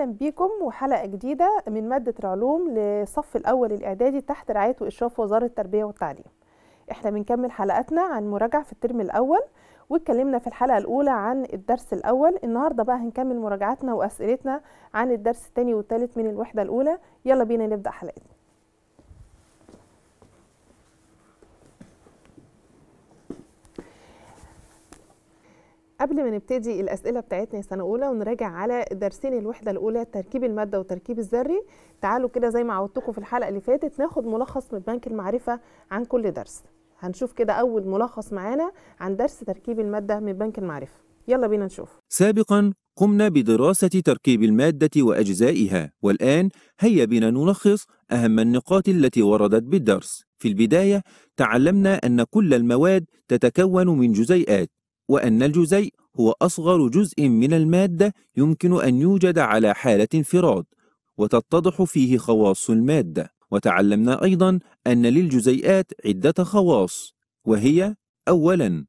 اهلا بيكم وحلقه جديده من ماده العلوم للصف الاول الاعدادي تحت رعايه واشراف وزاره التربيه والتعليم احنا بنكمل حلقتنا عن مراجعه في الترم الاول واتكلمنا في الحلقه الاولى عن الدرس الاول النهارده بقى هنكمل مراجعتنا واسئلتنا عن الدرس الثاني والثالث من الوحده الاولى يلا بينا نبدا حلقتنا قبل ما نبتدي الأسئلة بتاعتنا سنة أولى ونراجع على درسين الوحدة الأولى تركيب المادة وتركيب الذري تعالوا كده زي ما عودتكم في الحلقة اللي فاتت ناخد ملخص من بنك المعرفة عن كل درس هنشوف كده أول ملخص معانا عن درس تركيب المادة من بنك المعرفة يلا بينا نشوف سابقا قمنا بدراسة تركيب المادة وأجزائها والآن هيا بنا نلخص أهم النقاط التي وردت بالدرس في البداية تعلمنا أن كل المواد تتكون من جزيئات وأن الجزيء هو أصغر جزء من المادة يمكن أن يوجد على حالة انفراد وتتضح فيه خواص المادة وتعلمنا أيضا أن للجزيئات عدة خواص وهي أولا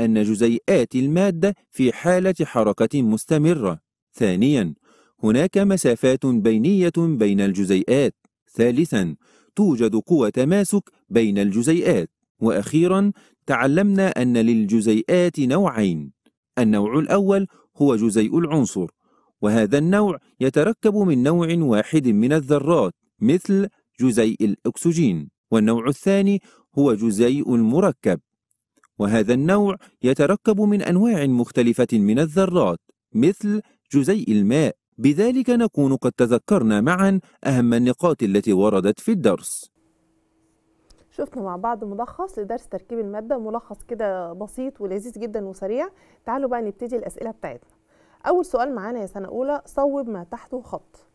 أن جزيئات المادة في حالة حركة مستمرة ثانيا هناك مسافات بينية بين الجزيئات ثالثا توجد قوى تماسك بين الجزيئات وأخيرا تعلمنا أن للجزيئات نوعين النوع الأول هو جزيء العنصر وهذا النوع يتركب من نوع واحد من الذرات مثل جزيء الأكسجين والنوع الثاني هو جزيء المركب وهذا النوع يتركب من أنواع مختلفة من الذرات مثل جزيء الماء بذلك نكون قد تذكرنا معا أهم النقاط التي وردت في الدرس شفنا مع بعض ملخص لدرس تركيب المادة ملخص كده بسيط ولذيذ جدا وسريع تعالوا بقى نبتدي الأسئلة بتاعتنا أول سؤال معانا يا سنة أولى صوب ما تحته خط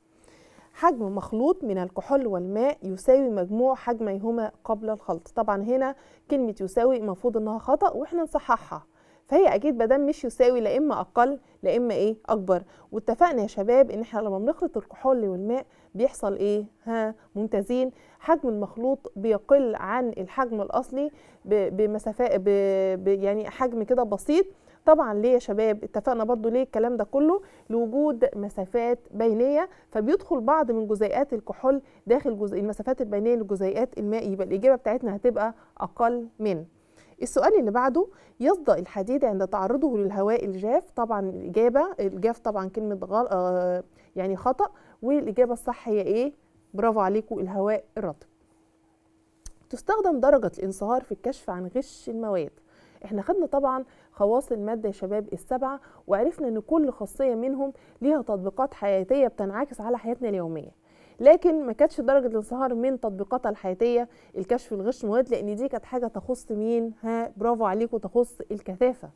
حجم مخلوط من الكحول والماء يساوي مجموع حجميهما قبل الخلط طبعا هنا كلمة يساوي المفروض انها خطأ واحنا نصححها فهي اكيد مادام مش يساوي لا اما اقل لا اما ايه اكبر واتفقنا يا شباب ان احنا لما بنخلط الكحول والماء بيحصل ايه ها ممتازين حجم المخلوط بيقل عن الحجم الاصلي بمسافات يعني حجم كده بسيط طبعا ليه يا شباب اتفقنا برضو ليه الكلام ده كله لوجود مسافات بينيه فبيدخل بعض من جزيئات الكحول داخل جزء المسافات البينيه لجزيئات الماء يبقى الاجابه بتاعتنا هتبقى اقل من السؤال اللي بعده يصدأ الحديد عند تعرضه للهواء الجاف طبعا الإجابة الجاف طبعا كلمة غل... آه يعني خطأ والإجابة الصح هي إيه؟ برافو عليكم الهواء الرطب تستخدم درجة الانصهار في الكشف عن غش المواد احنا خدنا طبعا خواص المادة يا شباب السبعة وعرفنا ان كل خاصية منهم ليها تطبيقات حياتية بتنعكس على حياتنا اليومية لكن ما كانتش درجه الانصهار من تطبيقاتها الحياتيه الكشف الغش مواد لان دي كانت حاجه تخص مين ها برافو عليكم تخص الكثافه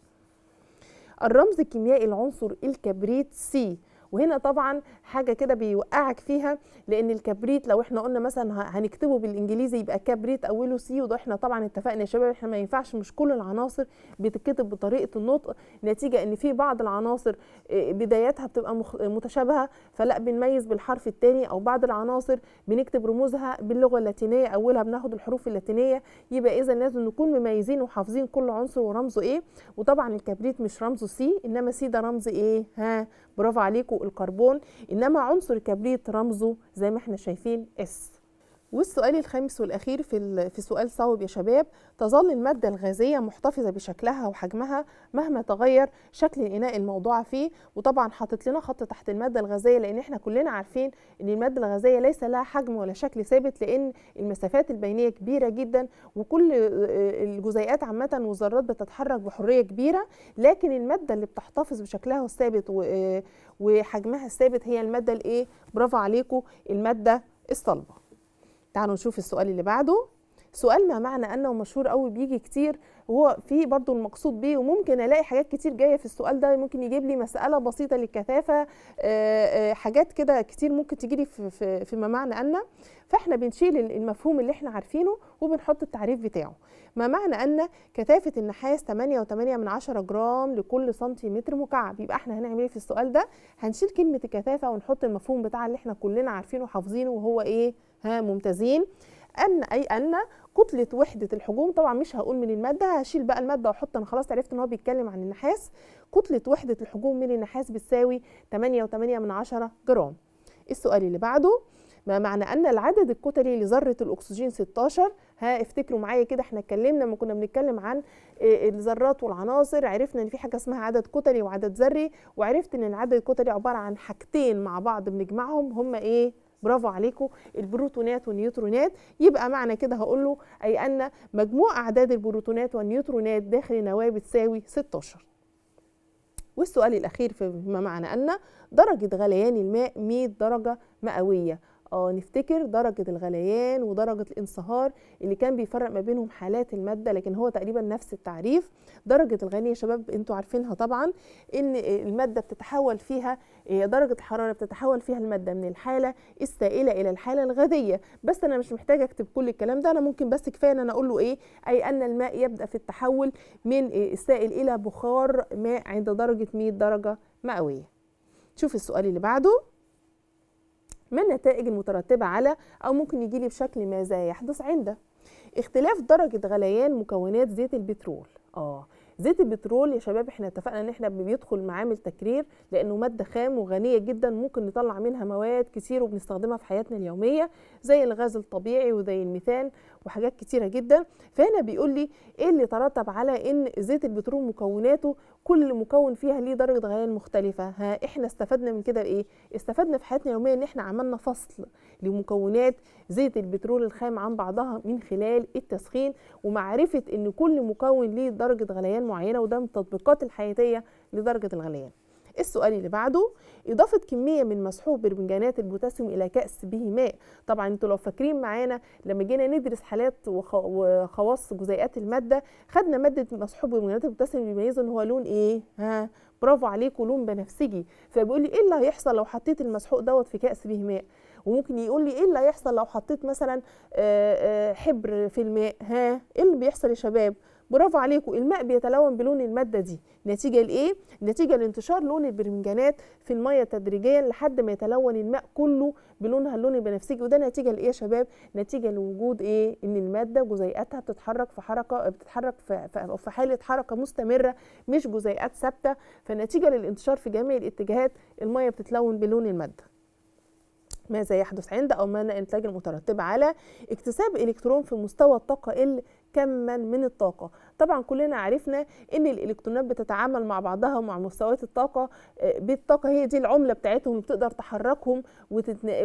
الرمز الكيميائي العنصر الكبريت سي وهنا طبعا حاجه كده بيوقعك فيها لان الكبريت لو احنا قلنا مثلا هنكتبه بالانجليزي يبقى كبريت اوله سي وده احنا طبعا اتفقنا يا شباب احنا ما ينفعش مش كل العناصر بتتكتب بطريقه النطق نتيجه ان في بعض العناصر آه، بداياتها بتبقى متشابهه فلا بنميز بالحرف الثاني او بعض العناصر بنكتب رموزها باللغه اللاتينيه اولها بناخد الحروف اللاتينيه يبقى اذا لازم نكون مميزين وحافظين كل عنصر ورمزه ايه وطبعا الكبريت مش رمزه سي انما سي ده رمز ايه ها برافو عليكم الكربون انما عنصر الكبريت رمزه زي ما احنا شايفين اس والسؤال الخامس والأخير في, في سؤال صوب يا شباب تظل المادة الغازية محتفظة بشكلها وحجمها مهما تغير شكل الإناء الموضوع فيه وطبعا حاطط لنا خط تحت المادة الغازية لأن احنا كلنا عارفين أن المادة الغازية ليس لها حجم ولا شكل ثابت لأن المسافات البينية كبيرة جدا وكل آه، آه، الجزيئات عامة والذرات بتتحرك بحرية كبيرة لكن المادة اللي بتحتفظ بشكلها الثابت آه، وحجمها الثابت هي المادة الإيه برافو عليكم المادة الصلبة تعالوا نشوف السؤال اللي بعده سؤال ما معنى انه مشهور قوي بيجي كتير وهو في برضو المقصود بيه وممكن الاقي حاجات كتير جايه في السؤال ده ممكن يجيب لي مساله بسيطه للكثافه آه، آه، حاجات كده كتير ممكن تجي لي في, في ما معنى ان فاحنا بنشيل المفهوم اللي احنا عارفينه وبنحط التعريف بتاعه ما معنى ان كثافه النحاس 8.8 جرام لكل سنتيمتر مكعب يبقى احنا هنعمل ايه في السؤال ده هنشيل كلمه الكثافه ونحط المفهوم بتاع اللي احنا كلنا عارفينه وحافظينه وهو ايه ها ممتازين ان اي ان كتله وحده الحجوم طبعا مش هقول من الماده هشيل بقى الماده واحط انا خلاص عرفت ان هو بيتكلم عن النحاس كتله وحده الحجوم من النحاس بتساوي 8.8 جرام السؤال اللي بعده ما معنى ان العدد الكتلي لذره الاكسجين 16 ها افتكروا معايا كده احنا اتكلمنا لما كنا بنتكلم عن آه، الذرات والعناصر عرفنا ان في حاجه اسمها عدد كتلي وعدد ذري وعرفت ان العدد الكتلي عباره عن حاجتين مع بعض بنجمعهم هما ايه برافو عليكم البروتونات والنيوترونات يبقى معنى كده هقول له اي ان مجموع اعداد البروتونات والنيوترونات داخل النواه بتساوي 16 والسؤال الاخير فيما معنى ان درجه غليان الماء 100 درجه مئويه اه نفتكر درجه الغليان ودرجه الانصهار اللي كان بيفرق ما بينهم حالات الماده لكن هو تقريبا نفس التعريف درجه الغليان يا شباب انتوا عارفينها طبعا ان آه، الماده بتتحول فيها آه، درجه الحراره بتتحول فيها الماده من الحاله السائله الى الحاله الغازيه بس انا مش محتاجه اكتب كل الكلام ده انا ممكن بس كفايه ان انا اقول له ايه اي ان الماء يبدا في التحول من آه، السائل الى بخار ماء عند درجه 100 درجه مئويه شوف السؤال اللي بعده ما النتائج المترتبة على أو ممكن يجيلي بشكل ماذا يحدث عند اختلاف درجة غليان مكونات زيت البترول آه زيت البترول يا شباب احنا اتفقنا ان احنا بيدخل معامل تكرير لانه ماده خام وغنيه جدا ممكن نطلع منها مواد كتير وبنستخدمها في حياتنا اليوميه زي الغاز الطبيعي وزي الميثان وحاجات كتيره جدا فهنا بيقول لي ايه اللي ترتب على ان زيت البترول مكوناته كل مكون فيها ليه درجه غليان مختلفه ها احنا استفدنا من كده ايه استفدنا في حياتنا اليوميه ان احنا عملنا فصل لمكونات زيت البترول الخام عن بعضها من خلال التسخين ومعرفه ان كل مكون ليه درجه غليان معينه وده من التطبيقات الحياتيه لدرجه الغليان السؤال اللي بعده إضافة كمية من مسحوق برمجانات البوتاسيوم إلى كأس به ماء طبعا انتوا لو فاكرين معانا لما جينا ندرس حالات وخواص جزيئات المادة خدنا مادة مسحوق برمجانات البوتاسيوم بيميزه إن هو لون إيه؟ ها برافو عليكم لون بنفسجي فبيقول لي إيه اللي هيحصل لو حطيت المسحوق دوت في كأس به ماء؟ وممكن يقول لي ايه اللي هيحصل لو حطيت مثلا حبر في الماء ها ايه اللي بيحصل يا شباب برافو عليكم الماء بيتلون بلون الماده دي نتيجه لايه نتيجه لانتشار لون البرمنجانات في الميه تدريجيا لحد ما يتلون الماء كله بلونها اللون البنفسجي وده نتيجه لايه يا شباب نتيجه لوجود ايه ان الماده جزيئاتها بتتحرك في حركه بتتحرك في, في حاله حركه مستمره مش جزيئات ثابته فنتيجه للانتشار في جميع الاتجاهات الميه بتتلون بلون الماده ماذا يحدث عند أو ما الإنتاج المترتب على اكتساب إلكترون في مستوى الطاقة ال كما من الطاقه طبعا كلنا عرفنا ان الالكترونات بتتعامل مع بعضها ومع مستويات الطاقه آه، بالطاقه هي دي العمله بتاعتهم بتقدر تحركهم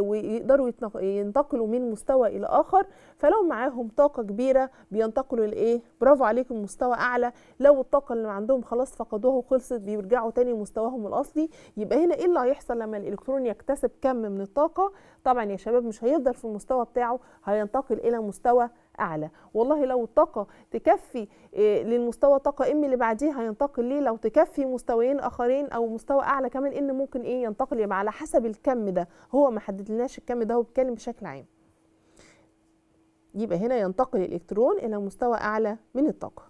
ويقدروا ينتقلوا من مستوى الى اخر فلو معاهم طاقه كبيره بينتقلوا لايه برافو عليكم مستوى اعلى لو الطاقه اللي عندهم خلاص فقدوها وخلصت بيرجعوا تاني مستواهم الاصلي يبقى هنا ايه اللي هيحصل لما الالكترون يكتسب كم من الطاقه طبعا يا شباب مش هيفضل في المستوى بتاعه هينتقل الى مستوى اعلى والله لو الطاقه تكفي آه، للمستوى الطاقه ام اللي بعديه هينتقل ليه لو تكفي مستويين اخرين او مستوى اعلى كمان ان ممكن ايه ينتقل يبقى على حسب الكم ده هو ما حددلناش الكم ده هو بيتكلم بشكل عام يبقى هنا ينتقل الالكترون الى مستوى اعلى من الطاقه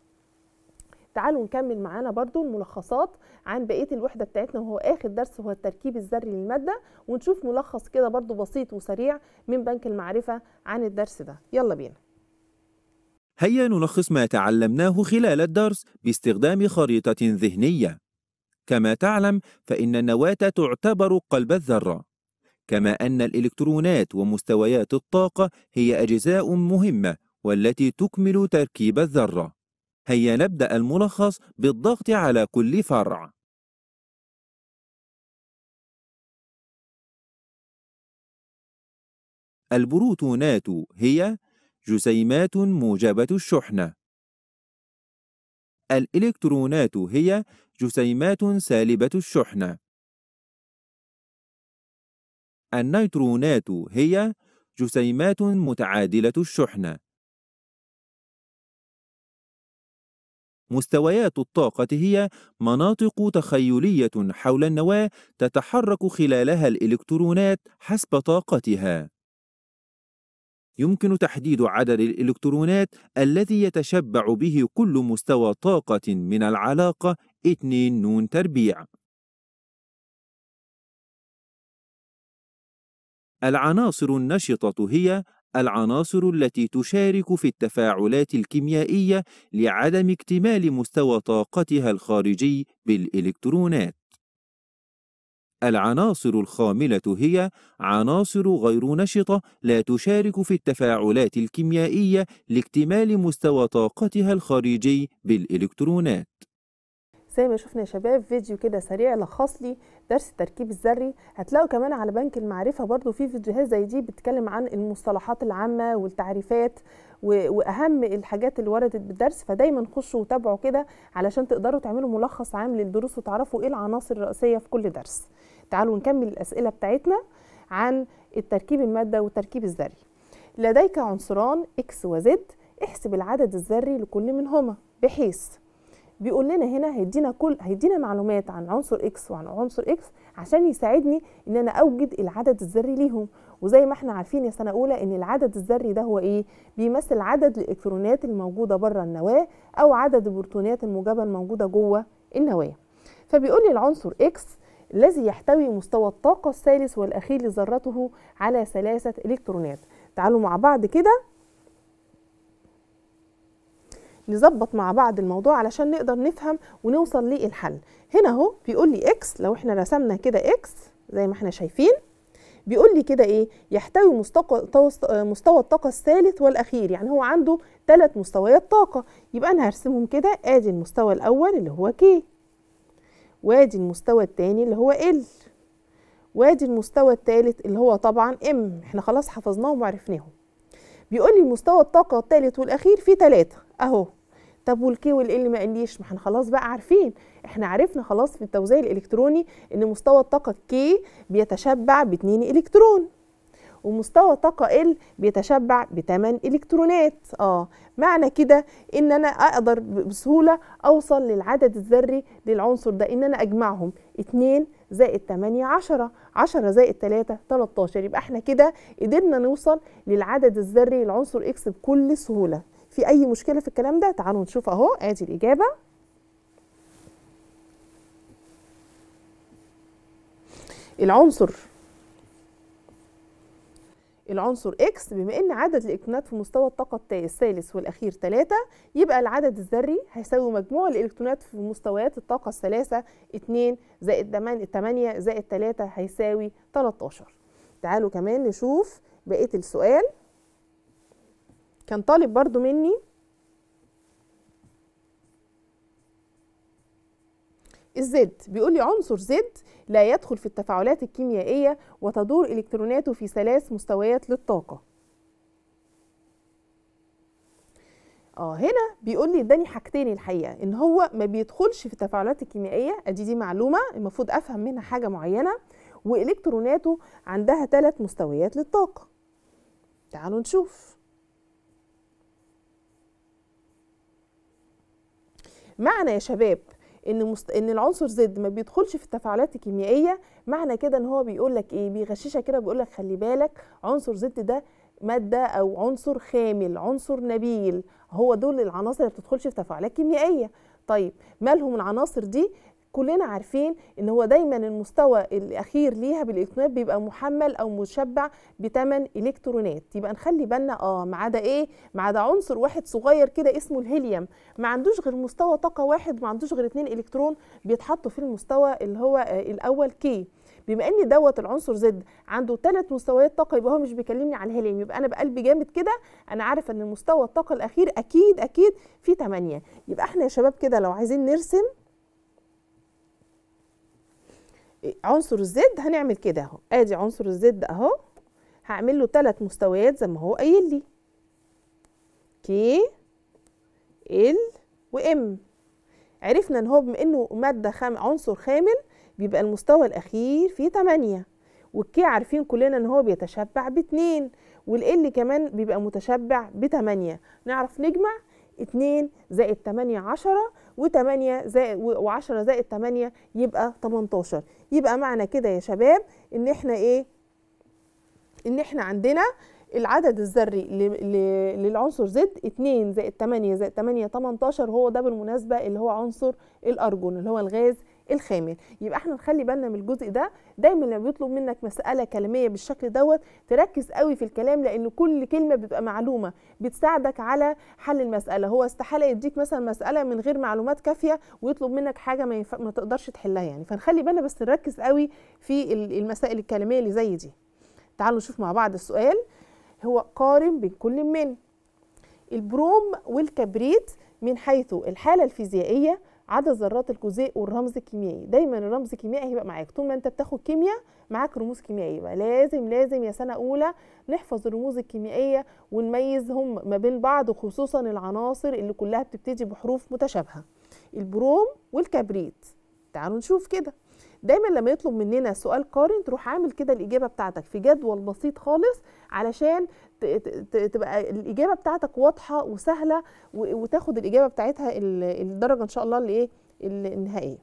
تعالوا نكمل معانا برضو الملخصات عن بقيه الوحده بتاعتنا وهو اخر درس هو التركيب الذري للماده ونشوف ملخص كده برضو بسيط وسريع من بنك المعرفه عن الدرس ده يلا بينا هيا نلخص ما تعلمناه خلال الدرس باستخدام خريطة ذهنية. كما تعلم فإن النواة تعتبر قلب الذرة، كما أن الإلكترونات ومستويات الطاقة هي أجزاء مهمة والتي تكمل تركيب الذرة. هيا نبدأ الملخص بالضغط على كل فرع. البروتونات هي جسيمات موجبة الشحنة الإلكترونات هي جسيمات سالبة الشحنة النيترونات هي جسيمات متعادلة الشحنة مستويات الطاقة هي مناطق تخيلية حول النواة تتحرك خلالها الإلكترونات حسب طاقتها يمكن تحديد عدد الإلكترونات الذي يتشبع به كل مستوى طاقة من العلاقة 2 نون تربيع العناصر النشطة هي العناصر التي تشارك في التفاعلات الكيميائية لعدم اكتمال مستوى طاقتها الخارجي بالإلكترونات العناصر الخاملة هي عناصر غير نشطة لا تشارك في التفاعلات الكيميائية لاكتمال مستوى طاقتها الخارجي بالإلكترونات زي ما شفنا يا شباب فيديو كده سريع لخص لي درس التركيب الذري هتلاقوا كمان على بنك المعرفه برضو في فيديوهات زي دي بتتكلم عن المصطلحات العامه والتعريفات واهم الحاجات اللي وردت بالدرس فدايما خشوا وتابعوا كده علشان تقدروا تعملوا ملخص عام للدروس وتعرفوا ايه العناصر الرئيسيه في كل درس تعالوا نكمل الاسئله بتاعتنا عن التركيب الماده والتركيب الذري لديك عنصران اكس وزد احسب العدد الذري لكل منهما بحيث بيقول لنا هنا هيدينا كل هيدينا معلومات عن عنصر اكس وعن عنصر اكس عشان يساعدني ان انا اوجد العدد الذري ليهم وزي ما احنا عارفين يا سنه اولى ان العدد الذري ده هو ايه بيمثل عدد الالكترونات الموجوده بره النواه او عدد البروتونات الموجبه الموجوده جوه النواه فبيقول لي العنصر اكس الذي يحتوي مستوى الطاقه الثالث والاخير لذرته على ثلاثه الكترونات تعالوا مع بعض كده نظبط مع بعض الموضوع علشان نقدر نفهم ونوصل للحل هنا اهو بيقول لي اكس لو احنا رسمنا كده اكس زي ما احنا شايفين بيقول لي كده ايه يحتوي مستوى مستوى الطاقه الثالث والاخير يعني هو عنده ثلاث مستويات طاقه يبقى انا هرسمهم كده ادي المستوى الاول اللي هو كي وادي المستوى الثاني اللي هو ال وادي المستوى الثالث اللي هو طبعا ام احنا خلاص حفظناهم وعرفناهم بيقول لي مستوى الطاقه الثالث والاخير فيه ثلاثه اهو طب والكي والال ما قاليش ما احنا خلاص بقى عارفين احنا عرفنا خلاص في التوزيع الالكتروني ان مستوى الطاقه كي بيتشبع ب 2 الكترون ومستوى الطاقه ال بيتشبع ب 8 الكترونات اه معنى كده ان انا اقدر بسهوله اوصل للعدد الذري للعنصر ده ان انا اجمعهم 2 زائد 8 10 10 زائد 3 13 يبقى احنا كده قدرنا نوصل للعدد الذري للعنصر اكس بكل سهوله في اي مشكله في الكلام ده تعالوا نشوف اهو ادي الاجابه العنصر العنصر X بما ان عدد الإلكترونات في مستوى الطاقة الثالث والأخير 3 يبقى العدد الذري هيساوي مجموع الإلكترونات في مستويات الطاقة الثلاثة 2 زائد 8 زائد 3 هيساوي 13 تعالوا كمان نشوف بقية السؤال كان طالب برضو مني الزد بيقول لي عنصر زد لا يدخل في التفاعلات الكيميائية وتدور إلكتروناته في ثلاث مستويات للطاقة اه هنا بيقول لي اداني حاجتين الحقيقه ان هو ما بيدخلش في التفاعلات الكيميائيه ادي دي معلومه المفروض افهم منها حاجه معينه والكتروناته عندها ثلاث مستويات للطاقه تعالوا نشوف معنى يا شباب ان مست... ان العنصر زد ما بيدخلش في التفاعلات الكيميائيه معنى كده ان هو بيقول لك ايه بيغششها كده بيقول لك خلي بالك عنصر زد ده ماده او عنصر خامل عنصر نبيل هو دول العناصر اللي ما بتدخلش في تفاعلات كيميائيه طيب مالهم العناصر دي كلنا عارفين ان هو دايما المستوى الاخير ليها بالالكترونات بيبقى محمل او مشبع بثمان الكترونات يبقى نخلي بالنا اه ما عدا ايه ما عدا عنصر واحد صغير كده اسمه الهيليوم ما عندوش غير مستوى طاقه واحد ما عندوش غير اتنين الكترون بيتحطوا في المستوى اللي هو آه الاول كي بما ان دوت العنصر زد عنده ثلاث مستويات طاقه يبقى هو مش بيكلمني على الهيليوم يبقى انا بقلبي جامد كده انا عارف ان المستوى الطاقه الاخير اكيد اكيد في 8 يبقى احنا يا شباب كده لو عايزين نرسم عنصر الزد هنعمل كده اهو ادي عنصر الزد اهو هعمل له ثلاث مستويات زي ما هو قايل لي كي ال وام عرفنا ان هو بما انه ماده خام عنصر خامل بيبقى المستوى الاخير فيه 8 والكي عارفين كلنا ان هو بيتشبع باتنين والال كمان بيبقى متشبع بتمانية نعرف نجمع 2 زائد 8 10 و8 زائد و10 زائد 8 يبقى 18 يبقى معنى كده يا شباب ان احنا ايه ان احنا عندنا العدد الذري للعنصر زد 2 زائد 8 زائد 8 18 هو ده بالمناسبه اللي هو عنصر الارجون اللي هو الغاز الخامل يبقى احنا نخلي بالنا من الجزء ده دايما لما بيطلب منك مساله كلاميه بالشكل دوت تركز قوي في الكلام لان كل كلمه بتبقى معلومه بتساعدك على حل المساله هو استحاله يديك مثلا مساله من غير معلومات كافيه ويطلب منك حاجه ما, يف... ما تقدرش تحلها يعني فنخلي بالنا بس نركز قوي في المسائل الكلاميه اللي زي دي تعالوا نشوف مع بعض السؤال هو قارن بين كل من البروم والكبريت من حيث الحاله الفيزيائيه عدد ذرات الجزيء والرمز الكيميائي دايما الرمز الكيميائي هيبقى معاك طول ما انت بتاخد كيمياء معاك رموز كيميائيه يبقى لازم لازم يا سنه اولى نحفظ الرموز الكيميائيه ونميزهم ما بين بعض خصوصا العناصر اللي كلها بتبتدي بحروف متشابهه البروم والكبريت تعالوا نشوف كده دايما لما يطلب مننا سؤال قارن تروح عامل كده الاجابه بتاعتك في جدول بسيط خالص علشان تبقى الاجابه بتاعتك واضحه وسهله وتاخد الاجابه بتاعتها الدرجه ان شاء الله اللي ايه النهائيه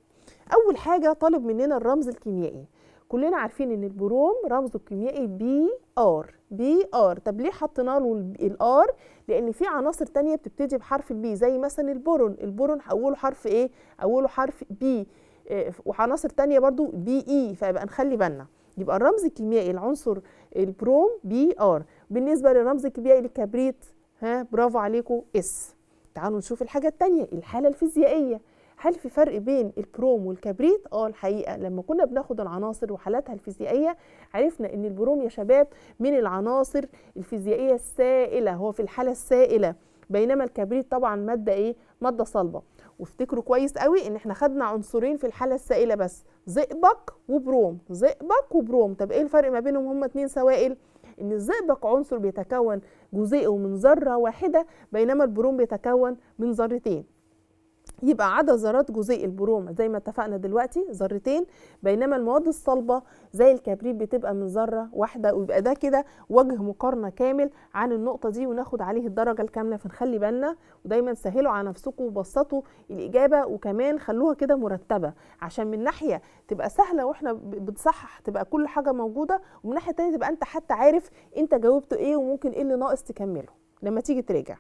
اول حاجه طالب مننا الرمز الكيميائي كلنا عارفين ان البروم رمزه الكيميائي بي ار بي ار طب ليه حطينا له الار لان في عناصر تانية بتبتدي بحرف البي زي مثلا البورون البورون اوله حرف ايه اوله حرف بي آه، وعناصر تانية برضو بي اي e، فيبقى نخلي بالنا يبقى الرمز الكيميائي العنصر البروم بي ار بالنسبه للرمز الكيميائي للكبريت ها برافو عليكم اس تعالوا نشوف الحاجه الثانيه الحاله الفيزيائيه هل في فرق بين البروم والكبريت؟ اه الحقيقه لما كنا بناخد العناصر وحالاتها الفيزيائيه عرفنا ان البروم يا شباب من العناصر الفيزيائيه السائله هو في الحاله السائله بينما الكبريت طبعا ماده ايه؟ ماده صلبه. وافتكروا كويس قوي ان احنا خدنا عنصرين في الحاله السائله بس زئبق وبروم زئبق وبروم طب ايه الفرق ما بينهم هما اتنين سوائل ان الزئبق عنصر بيتكون جزيئه من ذره واحده بينما البروم بيتكون من ذرتين يبقى عدا ذرات جزيء البرومة زي ما اتفقنا دلوقتي ذرتين بينما المواد الصلبة زي الكبريت بتبقى من ذرة واحدة ويبقى ده كده وجه مقارنة كامل عن النقطة دي وناخد عليه الدرجة الكاملة فنخلي بالنا ودايما سهلوا على نفسكم وبسطوا الإجابة وكمان خلوها كده مرتبة عشان من ناحية تبقى سهلة واحنا بنصحح تبقى كل حاجة موجودة ومن ناحية تانية تبقى أنت حتى عارف أنت جاوبت إيه وممكن إيه اللي ناقص تكمله لما تيجي تراجع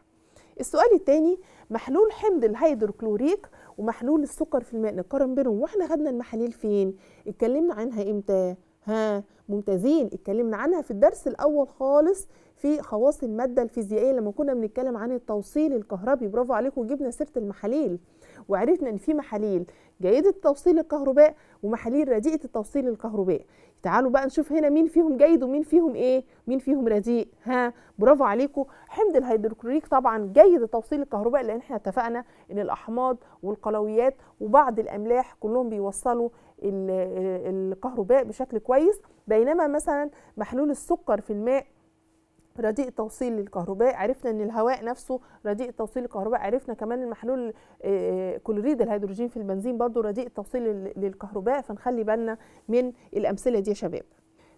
السؤال الثاني محلول حمض الهيدروكلوريك ومحلول السكر في الماء نقارن بينهم واحنا خدنا المحاليل فين اتكلمنا عنها امتى ها ممتازين اتكلمنا عنها في الدرس الاول خالص في خواص الماده الفيزيائيه لما كنا بنتكلم عن التوصيل الكهربي برافو عليكم جبنا سيره المحاليل وعرفنا ان في محاليل جيده توصيل الكهرباء ومحاليل رديئه التوصيل الكهرباء تعالوا بقى نشوف هنا مين فيهم جيد ومين فيهم ايه مين فيهم رديء ها برافو عليكم حمض الهيدروكلوريك طبعا جيد لتوصيل الكهرباء لان احنا اتفقنا ان الاحماض والقلويات وبعض الاملاح كلهم بيوصلوا الكهرباء بشكل كويس بينما مثلا محلول السكر في الماء رديء توصيل للكهرباء عرفنا ان الهواء نفسه رديء توصيل للكهرباء عرفنا كمان المحلول آه، آه، كلوريد الهيدروجين في البنزين برضو رديء التوصيل للكهرباء فنخلي بالنا من الامثله دي يا شباب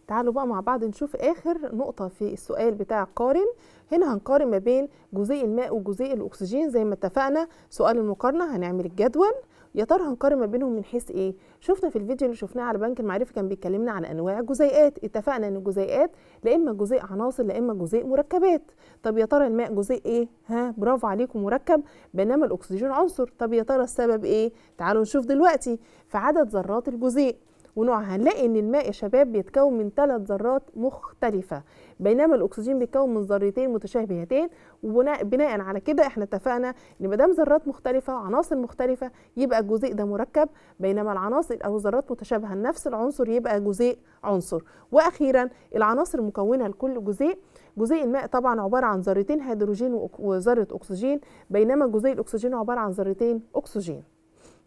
تعالوا بقى مع بعض نشوف اخر نقطه في السؤال بتاع قارن هنا هنقارن ما بين جزيء الماء وجزيء الاكسجين زي ما اتفقنا سؤال المقارنه هنعمل الجدول يا ترى هنقارن ما بينهم من حيث ايه شفنا في الفيديو اللي شفناه على بنك المعرفه كان بيتكلمنا عن انواع الجزيئات اتفقنا ان الجزيئات لا اما جزيء عناصر لا اما جزيء مركبات طب يا ترى الماء جزيء ايه ها برافو عليكم مركب بينما الاكسجين عنصر طب يا ترى السبب ايه تعالوا نشوف دلوقتي في عدد ذرات الجزيء ونوعها هنلاقي ان الماء يا شباب بيتكون من ثلاث ذرات مختلفه بينما الاكسجين بيتكون من ذرتين متشابهتين وبناء على كده احنا اتفقنا ان ما دام ذرات مختلفه وعناصر مختلفه يبقى الجزيء ده مركب بينما العناصر او الذرات متشابهه نفس العنصر يبقى جزيء عنصر واخيرا العناصر المكونه لكل جزيء جزيء الماء طبعا عباره عن ذرتين هيدروجين وذره اكسجين بينما جزيء الاكسجين عباره عن ذرتين اكسجين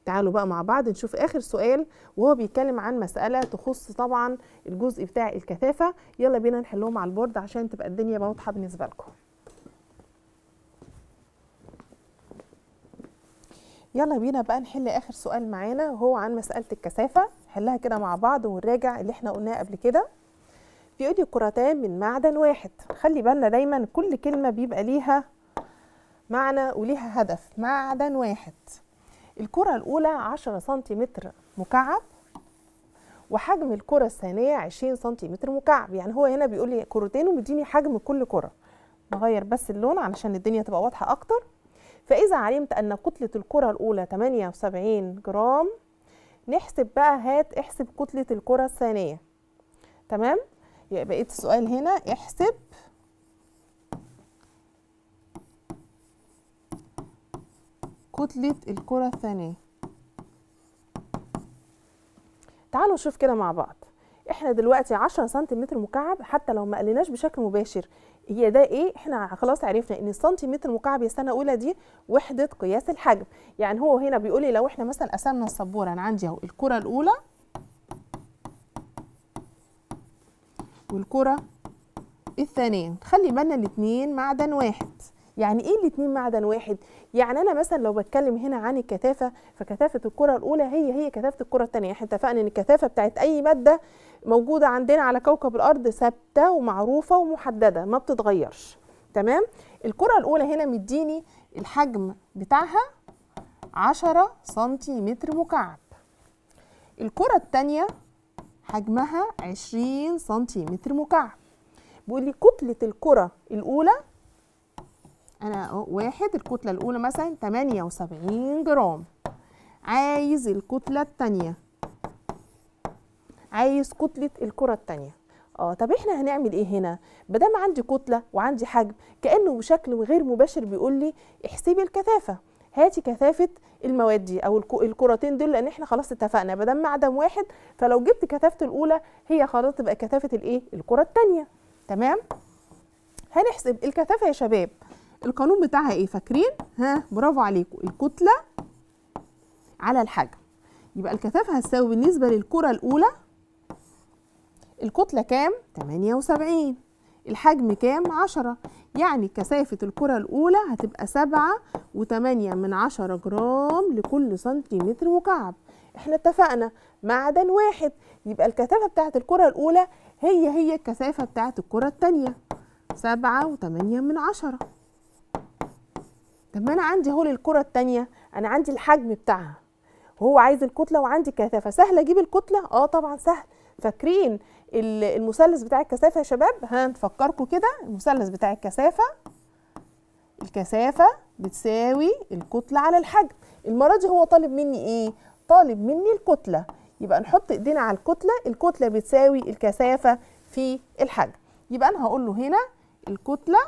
تعالوا بقى مع بعض نشوف اخر سؤال وهو بيتكلم عن مساله تخص طبعا الجزء بتاع الكثافه يلا بينا نحلهم على البورد عشان تبقى الدنيا واضحه بالنسبه لكم يلا بينا بقى نحل اخر سؤال معانا وهو عن مساله الكثافه نحلها كده مع بعض ونراجع اللي احنا قلناه قبل كده في ايدي كرتان من معدن واحد خلي بالنا دايما كل كلمه بيبقى ليها معنى وليها هدف معدن واحد الكرة الأولى 10 سنتيمتر مكعب وحجم الكرة الثانية 20 سنتيمتر مكعب يعني هو هنا بيقول لي كرتين ومديني حجم كل كرة نغير بس اللون علشان الدنيا تبقى واضحة أكتر فإذا علمت أن كتلة الكرة الأولى 78 جرام نحسب بقى هات احسب كتلة الكرة الثانية تمام يبقى بقيت السؤال هنا احسب كتلة الكرة الثانية تعالوا نشوف كده مع بعض احنا دلوقتي 10 سنتيمتر مكعب حتى لو ما قلناش بشكل مباشر هي ده ايه احنا خلاص عرفنا ان السنتيمتر مكعب يا سنه اولى دي وحده قياس الحجم يعني هو هنا بيقول لي لو احنا مثلا قسمنا السبوره انا عندي اهو الكره الاولى والكره الثانيه خلي بالنا الاثنين معدن واحد يعني ايه الاثنين معدن واحد يعني انا مثلا لو بتكلم هنا عن الكثافه فكثافه الكره الاولى هي هي كثافه الكره الثانيه احنا اتفقنا ان الكثافه بتاعت اي ماده موجوده عندنا على كوكب الارض ثابته ومعروفه ومحدده ما بتتغيرش تمام الكره الاولى هنا مديني الحجم بتاعها 10 سنتيمتر مكعب الكره الثانيه حجمها 20 سنتيمتر مكعب بيقول لي كتله الكره الاولى انا اهو واحد الكتله الاولى مثلا 78 جرام عايز الكتله الثانيه عايز كتله الكره الثانيه اه طب احنا هنعمل ايه هنا ما دام عندي كتله وعندي حجم كانه بشكل غير مباشر بيقول لي احسبي الكثافه هاتي كثافه المواد دي او الكرتين دول لان احنا خلاص اتفقنا ما دام معدن واحد فلو جبت كثافه الاولى هي خلاص تبقى كثافه الايه الكره الثانيه تمام هنحسب الكثافه يا شباب القانون بتاعها ايه فاكرين ها برافو عليكم الكتله على الحجم يبقى الكثافه هتساوي بالنسبه للكره الاولى الكتله كام 78 الحجم كام 10 يعني كثافه الكره الاولى هتبقى 7 و8 من 10 جرام لكل سنتيمتر مكعب احنا اتفقنا معدن واحد يبقى الكثافه بتاعه الكره الاولى هي هي الكثافه بتاعه الكره الثانيه سبعة وتمانية من عشرة طب ما انا عندي هول الكره الثانيه انا عندي الحجم بتاعها وهو عايز الكتله وعندي كثافه سهل اجيب الكتله اه طبعا سهل فاكرين المثلث بتاع الكثافه يا شباب هنفكركم كده المثلث بتاع الكثافه الكثافه بتساوي الكتله على الحجم المره دي هو طالب مني ايه طالب مني الكتله يبقى نحط ايدينا على الكتله الكتله بتساوي الكثافه في الحجم يبقى انا هقول له هنا الكتله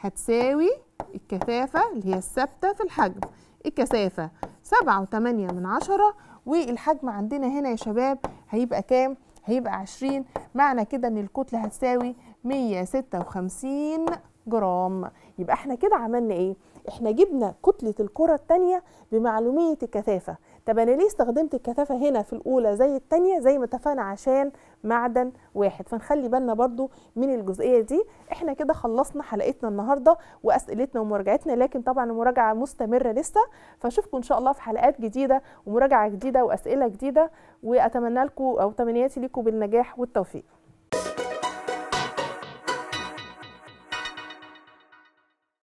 هتساوي الكثافة اللي هي الثابتة في الحجم الكثافة سبعة وتمانية من عشرة والحجم عندنا هنا يا شباب هيبقى كام؟ هيبقى عشرين معنى كده ان الكتلة هتساوي مية ستة وخمسين جرام يبقى احنا كده عملنا ايه؟ احنا جبنا كتلة الكرة التانية بمعلومية الكثافة طب انا ليه استخدمت الكثافه هنا في الاولى زي الثانيه زي ما اتفقنا عشان معدن واحد فنخلي بالنا برضو من الجزئيه دي احنا كده خلصنا حلقتنا النهارده واسئلتنا ومراجعتنا لكن طبعا المراجعه مستمره لسه فاشوفكم ان شاء الله في حلقات جديده ومراجعه جديده واسئله جديده واتمنى لكم او تمنياتي لكم بالنجاح والتوفيق